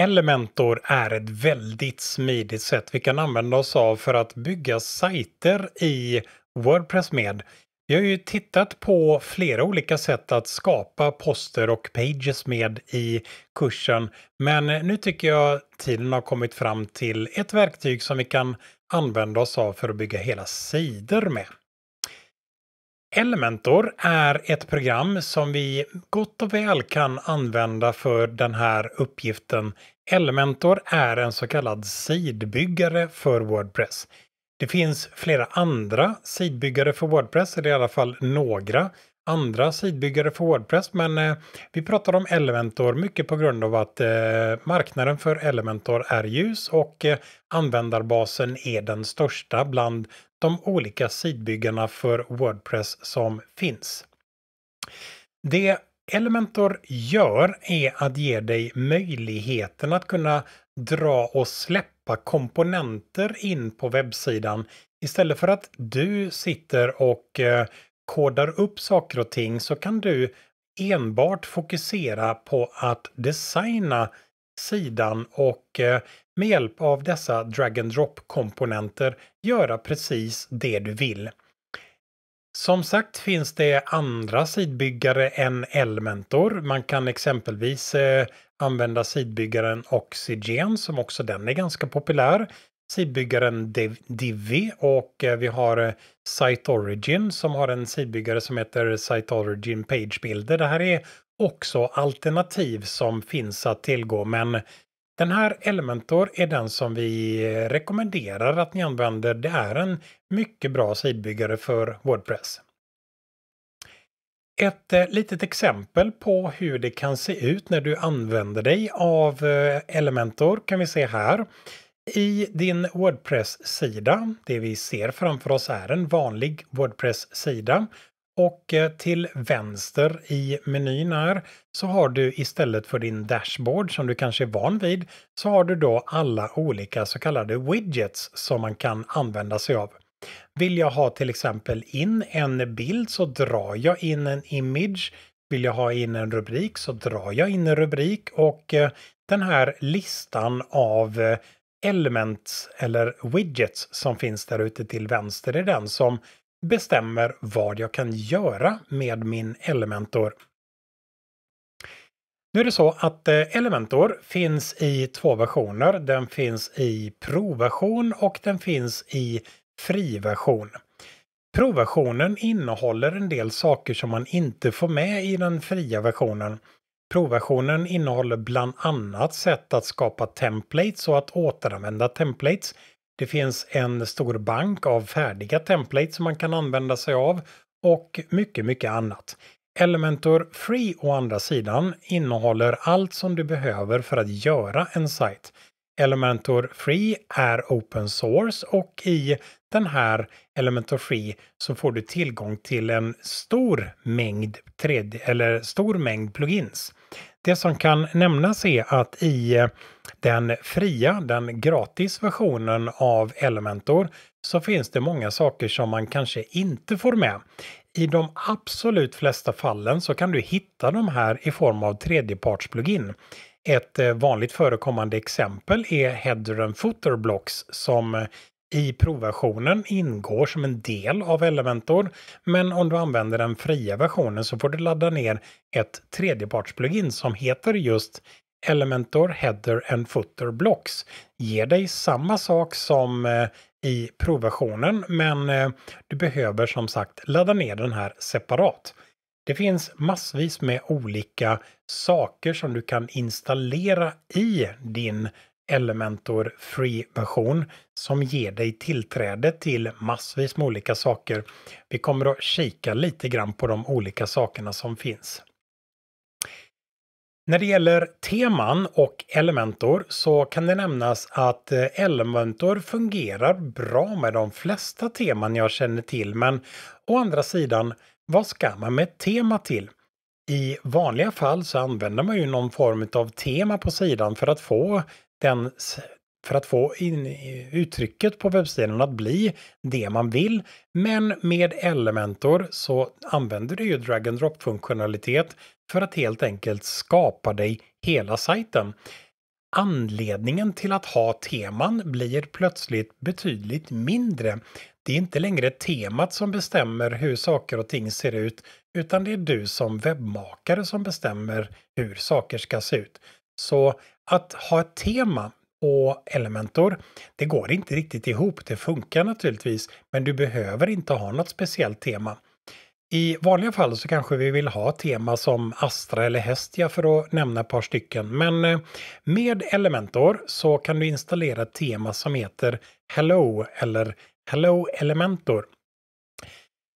Elementor är ett väldigt smidigt sätt vi kan använda oss av för att bygga sajter i Wordpress med. Vi har ju tittat på flera olika sätt att skapa poster och pages med i kursen, men nu tycker jag tiden har kommit fram till ett verktyg som vi kan använda oss av för att bygga hela sidor med. Elementor är ett program som vi gott och väl kan använda för den här uppgiften. Elementor är en så kallad sidbyggare för Wordpress. Det finns flera andra sidbyggare för Wordpress, eller i alla fall några andra sidbyggare för Wordpress, men eh, vi pratar om Elementor mycket på grund av att eh, marknaden för Elementor är ljus och eh, användarbasen är den största bland de olika sidbyggarna för Wordpress som finns. Det Elementor gör är att ge dig möjligheten att kunna dra och släppa komponenter in på webbsidan istället för att du sitter och eh, kodar upp saker och ting så kan du enbart fokusera på att designa sidan och eh, med hjälp av dessa drag and drop komponenter göra precis det du vill. Som sagt finns det andra sidbyggare än Elementor. Man kan exempelvis eh, använda sidbyggaren Oxygen som också den är ganska populär sidbyggaren Div Divi och eh, vi har eh, Site Origin som har en sidbyggare som heter Site Origin Page Builder. Det här är också alternativ som finns att tillgå men den här Elementor är den som vi eh, rekommenderar att ni använder. Det är en mycket bra sidbyggare för Wordpress. Ett litet exempel på hur det kan se ut när du använder dig av Elementor kan vi se här. I din Wordpress-sida, det vi ser framför oss är en vanlig Wordpress-sida och eh, till vänster i menyn här så har du istället för din dashboard som du kanske är van vid så har du då alla olika så kallade widgets som man kan använda sig av. Vill jag ha till exempel in en bild så drar jag in en image. Vill jag ha in en rubrik så drar jag in en rubrik och eh, den här listan av eh, Elements eller widgets som finns där ute till vänster i den som bestämmer vad jag kan göra med min Elementor. Nu är det så att eh, Elementor finns i två versioner. Den finns i provversion och den finns i friversion. Provversionen innehåller en del saker som man inte får med i den fria versionen. Provversionen innehåller bland annat sätt att skapa templates och att återanvända templates. Det finns en stor bank av färdiga templates som man kan använda sig av och mycket, mycket annat. Elementor Free å andra sidan innehåller allt som du behöver för att göra en sajt. Elementor Free är open source och i den här Elementor Free så får du tillgång till en stor mängd, 3D, eller stor mängd plugins. Det som kan nämnas är att i eh, den fria, den gratis versionen av Elementor så finns det många saker som man kanske inte får med. I de absolut flesta fallen så kan du hitta de här i form av tredjepartsplugin. Ett eh, vanligt förekommande exempel är Header and Footer Blocks som eh, i provversionen ingår som en del av Elementor, men om du använder den fria versionen så får du ladda ner ett tredjepartsplugin som heter just Elementor Header and Footer Blocks. Ger dig samma sak som eh, i provversionen, men eh, du behöver som sagt ladda ner den här separat. Det finns massvis med olika saker som du kan installera i din Elementor Free-version som ger dig tillträde till massvis med olika saker. Vi kommer att kika lite grann på de olika sakerna som finns. När det gäller teman och Elementor så kan det nämnas att eh, Elementor fungerar bra med de flesta teman jag känner till men å andra sidan, vad ska man med tema till? I vanliga fall så använder man ju någon form av tema på sidan för att få den, för att få in, uttrycket på webbsidan att bli det man vill. Men med Elementor så använder du ju drag and drop funktionalitet för att helt enkelt skapa dig hela sajten. Anledningen till att ha teman blir plötsligt betydligt mindre. Det är inte längre temat som bestämmer hur saker och ting ser ut, utan det är du som webbmakare som bestämmer hur saker ska se ut. Så att ha ett tema och Elementor, det går inte riktigt ihop. Det funkar naturligtvis, men du behöver inte ha något speciellt tema. I vanliga fall så kanske vi vill ha tema som Astra eller Hestia för att nämna ett par stycken. Men eh, med Elementor så kan du installera ett tema som heter Hello eller Hello Elementor.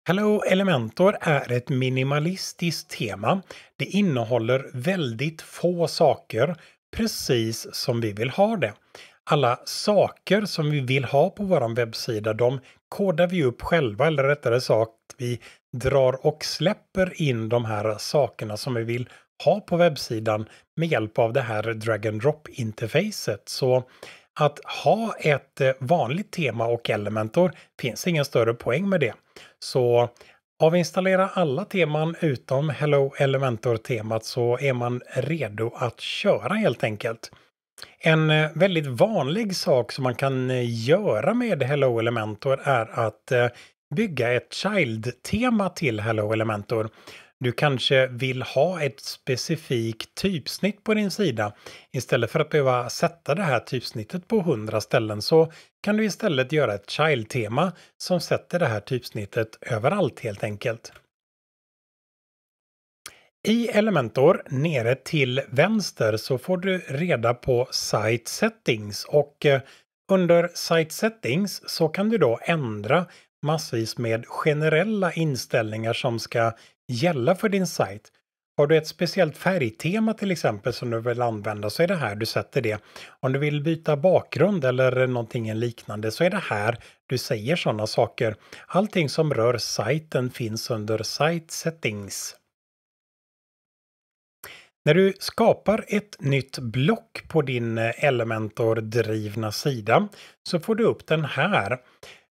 Hello Elementor är ett minimalistiskt tema. Det innehåller väldigt få saker precis som vi vill ha det. Alla saker som vi vill ha på vår webbsida, de kodar vi upp själva, eller rättare sagt, vi drar och släpper in de här sakerna som vi vill ha på webbsidan med hjälp av det här drag and drop-interfacet. Så att ha ett eh, vanligt tema och elementor finns ingen större poäng med det. Så Avinstallera alla teman utom Hello Elementor-temat så är man redo att köra helt enkelt. En eh, väldigt vanlig sak som man kan eh, göra med Hello Elementor är att eh, bygga ett Child-tema till Hello Elementor. Du kanske vill ha ett specifikt typsnitt på din sida. Istället för att behöva sätta det här typsnittet på 100 ställen så kan du istället göra ett child-tema som sätter det här typsnittet överallt helt enkelt. I Elementor nere till vänster så får du reda på Site Settings och eh, under Site Settings så kan du då ändra massvis med generella inställningar som ska gälla för din sajt. Har du ett speciellt färgtema till exempel som du vill använda så är det här du sätter det. Om du vill byta bakgrund eller någonting liknande så är det här du säger sådana saker. Allting som rör sajten finns under Site Settings. När du skapar ett nytt block på din Elementor-drivna sida så får du upp den här.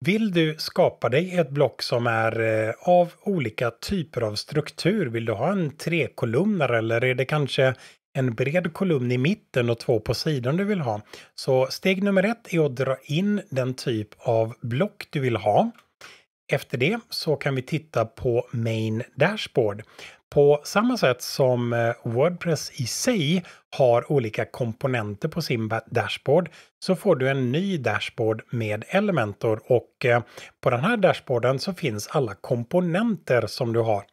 Vill du skapa dig ett block som är eh, av olika typer av struktur? Vill du ha en trekolumnare eller är det kanske en bred kolumn i mitten och två på sidan du vill ha? Så steg nummer ett är att dra in den typ av block du vill ha. Efter det så kan vi titta på Main Dashboard. På samma sätt som eh, Wordpress i sig har olika komponenter på sin dashboard så får du en ny dashboard med Elementor och eh, på den här dashboarden så finns alla komponenter som du har.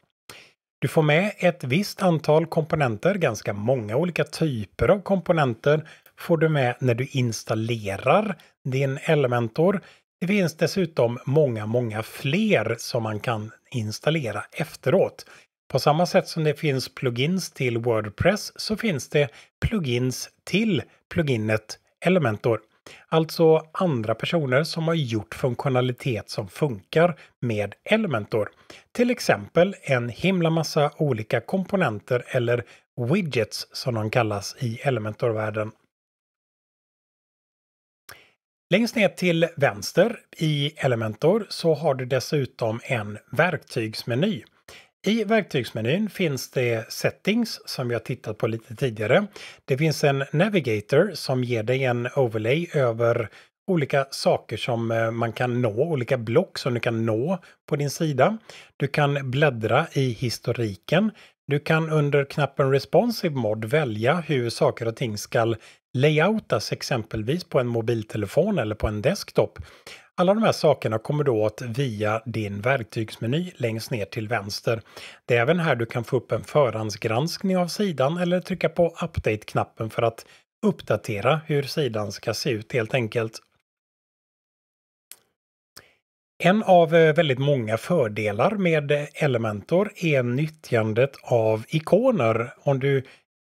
Du får med ett visst antal komponenter, ganska många olika typer av komponenter får du med när du installerar din Elementor. Det finns dessutom många, många fler som man kan installera efteråt. På samma sätt som det finns plugins till Wordpress så finns det plugins till pluginet Elementor. Alltså andra personer som har gjort funktionalitet som funkar med Elementor. Till exempel en himla massa olika komponenter eller widgets som de kallas i Elementor-världen. Längst ner till vänster i Elementor så har du dessutom en verktygsmeny. I verktygsmenyn finns det Settings som jag tittat på lite tidigare. Det finns en Navigator som ger dig en overlay över olika saker som eh, man kan nå, olika block som du kan nå på din sida. Du kan bläddra i historiken. Du kan under knappen Responsive Mod välja hur saker och ting ska layoutas exempelvis på en mobiltelefon eller på en desktop. Alla de här sakerna kommer du åt via din verktygsmeny längst ner till vänster. Det är även här du kan få upp en förhandsgranskning av sidan eller trycka på Update-knappen för att uppdatera hur sidan ska se ut helt enkelt. En av eh, väldigt många fördelar med eh, Elementor är nyttjandet av ikoner. Om du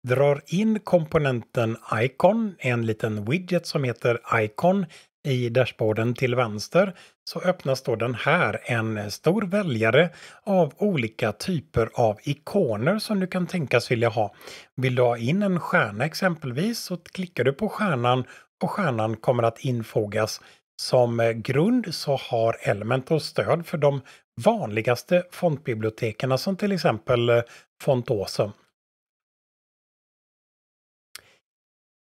drar in komponenten Icon, en liten widget som heter Icon i dashboarden till vänster så öppnas då den här, en stor väljare av olika typer av ikoner som du kan tänkas vilja ha. Vill du ha in en stjärna exempelvis så klickar du på stjärnan och stjärnan kommer att infogas. Som grund så har Elementor stöd för de vanligaste fontbiblioteken som till exempel Font Awesome.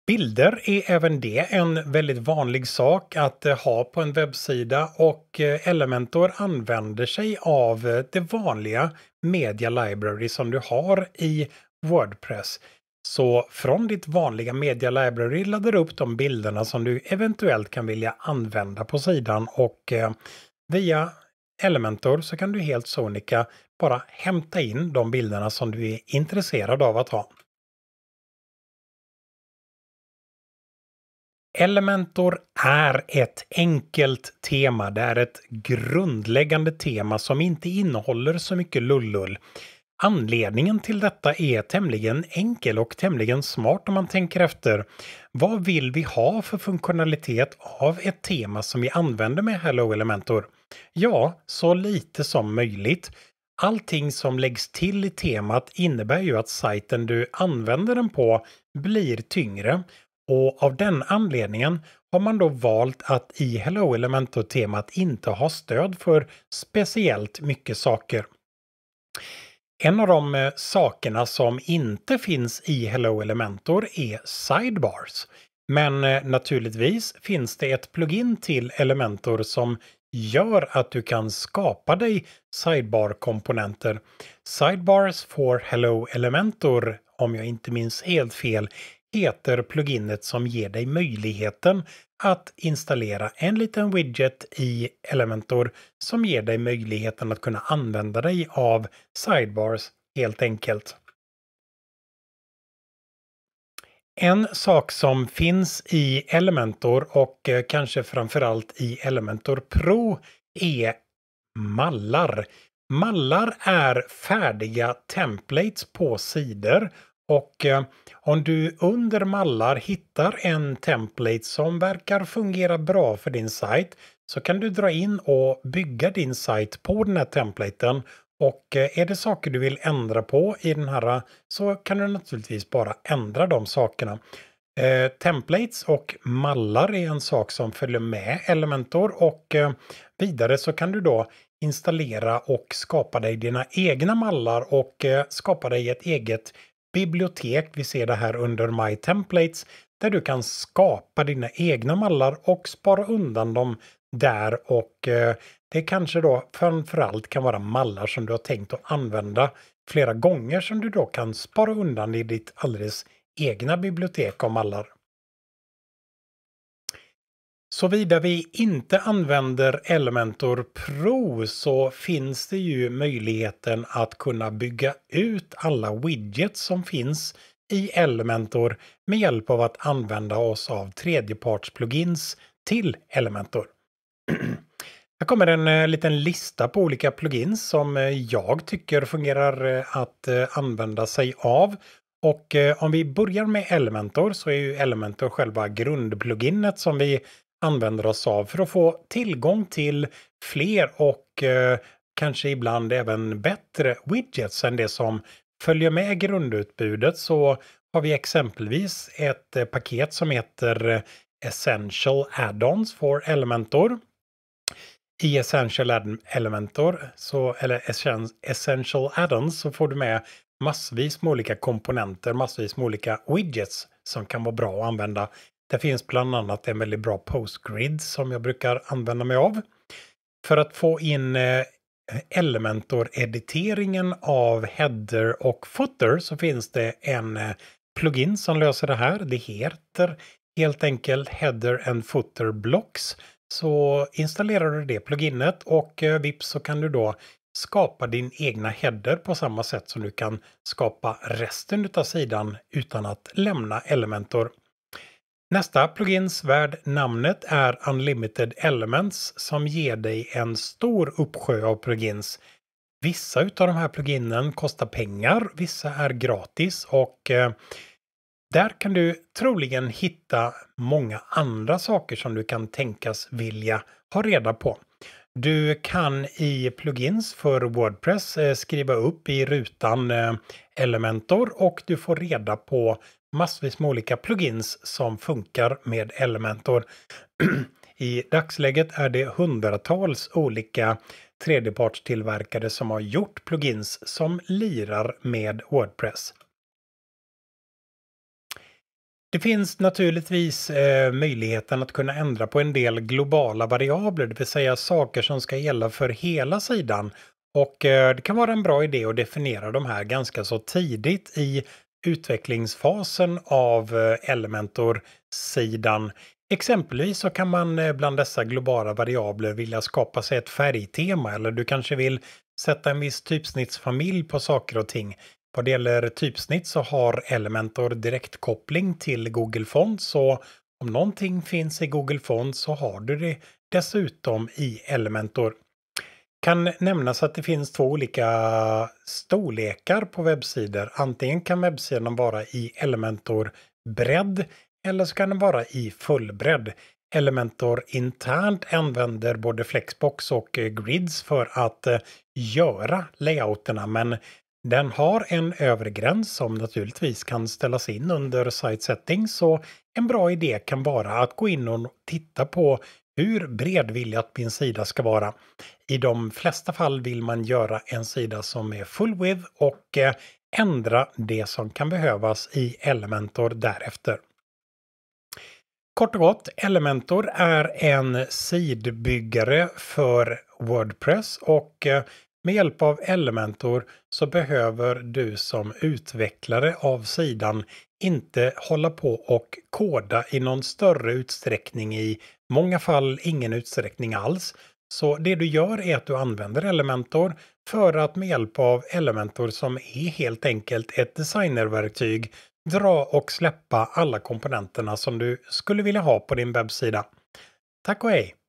Bilder är även det en väldigt vanlig sak att eh, ha på en webbsida och eh, Elementor använder sig av eh, det vanliga Media Library som du har i Wordpress. Så från ditt vanliga Media Library laddar du upp de bilderna som du eventuellt kan vilja använda på sidan och via Elementor så kan du helt sonika bara hämta in de bilderna som du är intresserad av att ha. Elementor är ett enkelt tema. Det är ett grundläggande tema som inte innehåller så mycket lullull. Anledningen till detta är tämligen enkel och tämligen smart om man tänker efter. Vad vill vi ha för funktionalitet av ett tema som vi använder med Hello Elementor? Ja, så lite som möjligt. Allting som läggs till i temat innebär ju att sajten du använder den på blir tyngre och av den anledningen har man då valt att i Hello Elementor-temat inte ha stöd för speciellt mycket saker. En av de eh, sakerna som inte finns i Hello Elementor är sidebars. Men eh, naturligtvis finns det ett plugin till Elementor som gör att du kan skapa dig sidebar-komponenter. Sidebars for Hello Elementor, om jag inte minns helt fel, heter pluginet som ger dig möjligheten att installera en liten widget i Elementor som ger dig möjligheten att kunna använda dig av sidebars helt enkelt. En sak som finns i Elementor och eh, kanske framförallt i Elementor Pro är mallar. Mallar är färdiga templates på sidor och eh, om du under mallar hittar en template som verkar fungera bra för din sajt så kan du dra in och bygga din sajt på den här templaten. Och eh, är det saker du vill ändra på i den här så kan du naturligtvis bara ändra de sakerna. Eh, templates och mallar är en sak som följer med Elementor och eh, vidare så kan du då installera och skapa dig dina egna mallar och eh, skapa dig ett eget bibliotek. Vi ser det här under My Templates där du kan skapa dina egna mallar och spara undan dem där och eh, det kanske då framförallt kan vara mallar som du har tänkt att använda flera gånger som du då kan spara undan i ditt alldeles egna bibliotek av mallar. Såvida vi inte använder Elementor Pro så finns det ju möjligheten att kunna bygga ut alla widgets som finns i Elementor med hjälp av att använda oss av tredjepartsplugins till Elementor. Här kommer en eh, liten lista på olika plugins som eh, jag tycker fungerar eh, att använda sig av. Och om vi börjar med Elementor så är ju Elementor själva grundpluginet som vi använder oss av för att få tillgång till fler och eh, kanske ibland även bättre widgets än det som följer med grundutbudet så har vi exempelvis ett eh, paket som heter eh, Essential Add-ons for Elementor. I Essential Elementor, så, eller Essential Add-ons, så får du med massvis med olika komponenter, massvis med olika widgets som kan vara bra att använda det finns bland annat en väldigt bra postgrid som jag brukar använda mig av. För att få in eh, Elementor-editeringen av header och footer så finns det en eh, plugin som löser det här. Det heter helt enkelt Header and Footer Blocks. Så installerar du det pluginet och eh, vips så kan du då skapa din egna header på samma sätt som du kan skapa resten av sidan utan att lämna Elementor. Nästa plugins värd namnet är Unlimited Elements som ger dig en stor uppsjö av plugins. Vissa av de här pluginen kostar pengar, vissa är gratis och eh, där kan du troligen hitta många andra saker som du kan tänkas vilja ha reda på. Du kan i plugins för Wordpress eh, skriva upp i rutan eh, Elementor och du får reda på massvis med olika plugins som funkar med Elementor. I dagsläget är det hundratals olika tredjepartstillverkare som har gjort plugins som lirar med Wordpress. Det finns naturligtvis eh, möjligheten att kunna ändra på en del globala variabler, det vill säga saker som ska gälla för hela sidan. Och eh, det kan vara en bra idé att definiera de här ganska så tidigt i utvecklingsfasen av eh, Elementor-sidan. Exempelvis så kan man eh, bland dessa globala variabler vilja skapa sig ett färgtema eller du kanske vill sätta en viss typsnittsfamilj på saker och ting. Vad det gäller typsnitt så har Elementor direktkoppling till Google Fonts så om någonting finns i Google Fonts så har du det dessutom i Elementor kan nämnas att det finns två olika storlekar på webbsidor. Antingen kan webbsidan vara i Elementor bredd eller så kan den vara i fullbredd. Elementor internt använder både Flexbox och Grids för att eh, göra layouterna men den har en övre gräns som naturligtvis kan ställas in under site setting. så en bra idé kan vara att gå in och titta på hur bredvillig att min sida ska vara. I de flesta fall vill man göra en sida som är full with och eh, ändra det som kan behövas i Elementor därefter. Kort och gott, Elementor är en sidbyggare för Wordpress och eh, med hjälp av Elementor så behöver du som utvecklare av sidan inte hålla på och koda i någon större utsträckning, i många fall ingen utsträckning alls, så det du gör är att du använder Elementor för att med hjälp av Elementor som är helt enkelt ett designerverktyg dra och släppa alla komponenterna som du skulle vilja ha på din webbsida. Tack och hej!